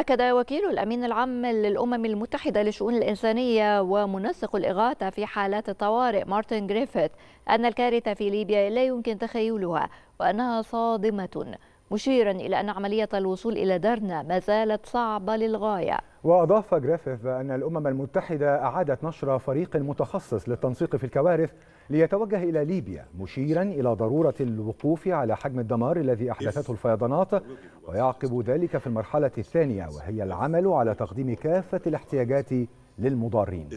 أكد وكيل الأمين العام للأمم المتحدة للشؤون الإنسانية ومنسق الإغاثة في حالات الطوارئ مارتن جريفيث أن الكارثة في ليبيا لا يمكن تخيلها وأنها صادمة مشيرا إلى أن عملية الوصول إلى درنا ما زالت صعبة للغاية وأضاف جريفيث أن الأمم المتحدة أعادت نشر فريق متخصص للتنسيق في الكوارث ليتوجه إلى ليبيا مشيرا إلى ضرورة الوقوف على حجم الدمار الذي أحدثته الفيضانات ويعقب ذلك في المرحلة الثانية وهي العمل على تقديم كافة الاحتياجات للمضارين